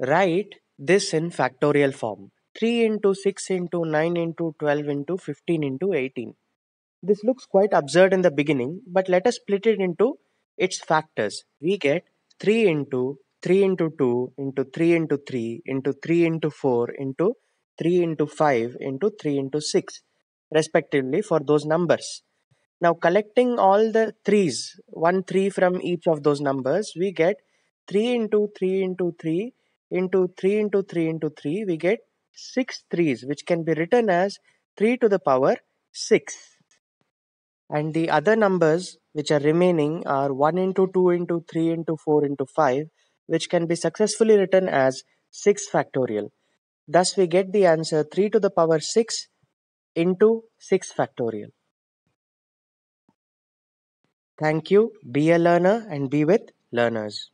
Write this in factorial form. 3 into 6 into 9 into 12 into 15 into 18. This looks quite absurd in the beginning, but let us split it into its factors. We get 3 into 3 into 2 into 3 into 3 into 3 into 4 into 3 into 5 into 3 into 6 respectively for those numbers. Now collecting all the 3's, one 3 from each of those numbers, we get 3 into 3 into 3 into 3 into 3 into 3, we get 6 threes, which can be written as 3 to the power 6. And the other numbers which are remaining are 1 into 2 into 3 into 4 into 5, which can be successfully written as 6 factorial. Thus, we get the answer 3 to the power 6 into 6 factorial. Thank you. Be a learner and be with learners.